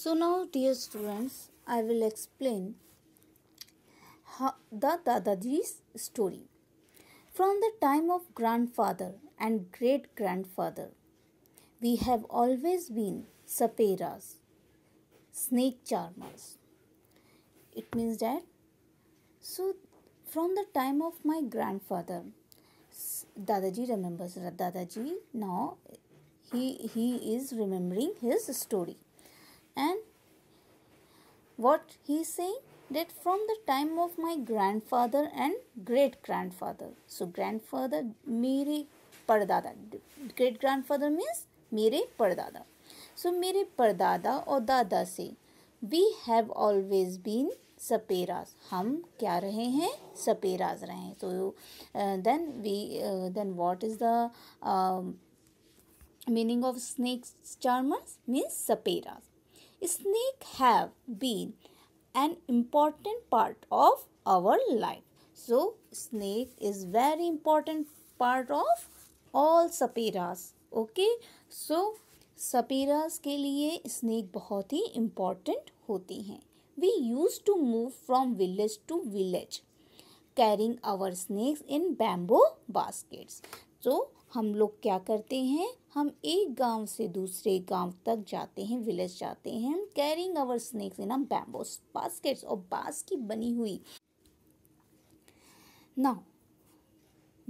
So now dear students, I will explain how the Dadaji's story. From the time of grandfather and great grandfather, we have always been saperas, snake charmers. It means that so from the time of my grandfather, Dadaji remembers Dadaji now he he is remembering his story. and what he is saying that from the time of my grandfather and great grandfather so grandfather mere pardada great grandfather means mere pardada so mere pardada और dada se we have always been सपेराज हम क्या रहे हैं सपेराज रहे हैं तो then we then what is the meaning of snakes charmers means सपेराज snake have been an important part of our life so snake is very important part of all sapiras okay so सपेरास के लिए snake बहुत ही important होती हैं we use to move from village to village carrying our snakes in bamboo baskets तो हम लोग क्या करते हैं हम एक गांव से दूसरे गांव तक जाते हैं विलेज जाते हैं carrying our snakes in bamboos baskets और बांस की बनी हुई now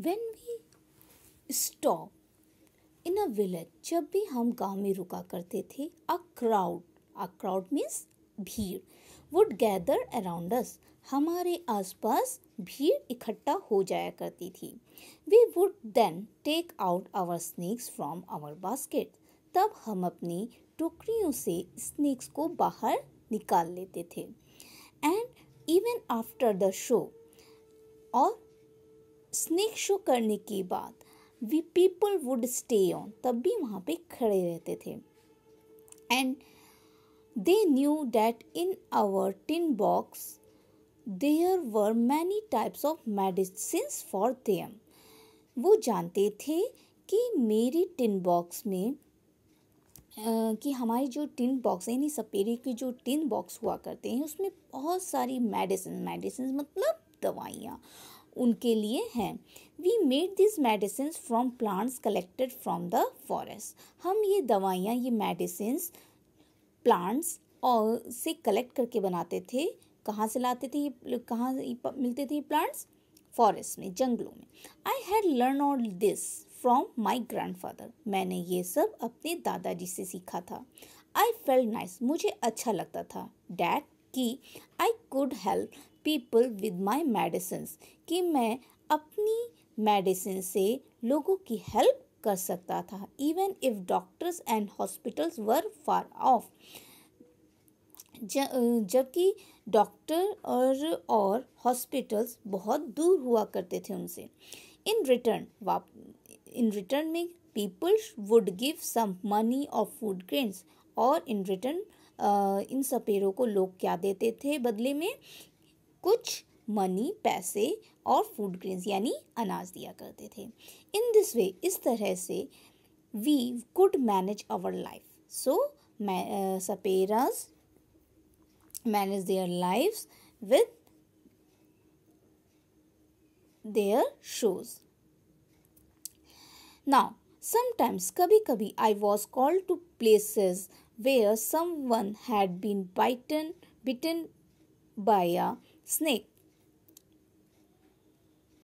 when we stop in a village जब भी हम गांव में रुका करते थे a crowd a crowd means भीड़ वुड गैदर अराउंड अस हमारे आसपास भीड़ इकट्ठा हो जाया करती थी we would then take out our snakes from our basket तब हम अपनी टोकरियों से स्नैक्स को बाहर निकाल लेते थे and even after the show और स्नैक शो करने के बाद we people would stay on तब भी वहाँ पे खड़े रहते थे and they knew that in our tin box there were many types of medicine for them वो जानते थे कि मेरी टिन बॉक्स में कि हमारी जो टिन बॉक्स यानी सपेरे की जो टिन बॉक्स हुआ करते हैं उसमें बहुत सारी मेडिसिन मेडिसिन मतलब दवाइयाँ उनके लिए हैं we made this medicine from plants collected from the forest हम ये दवाइयाँ ये मेडिसिन प्लांट्स और से कलेक्ट करके बनाते थे कहाँ से लाते थे कहाँ मिलते थे प्लांट्स फॉरेस्ट में जंगलों में I had learn all this from my grandfather मैंने ये सब अपने दादाजी से सीखा था आई फेल नाइस मुझे अच्छा लगता था डैड कि I could help people with my medicine कि मैं अपनी मेडिसिन से लोगों की हेल्प कर सकता था even if doctors and hospitals were far off जबकि डॉक्टर और और हॉस्पिटल्स बहुत दूर हुआ करते थे उनसे इन रिटर्न वाप इन रिटर्न में peoples would give some money और फूड ग्रेन्स और इन रिटर्न इन सपेरों को लोग क्या देते थे बदले में कुछ मनी पैसे और फूड ग्रेन्स यानी अनाज दिया करते थे इन दिस वे इस तरह से we could manage our life so मै सपेराज manage their lives with their shoes. Now, sometimes kabhi kabhi I was called to places where someone had been bitten bitten by a snake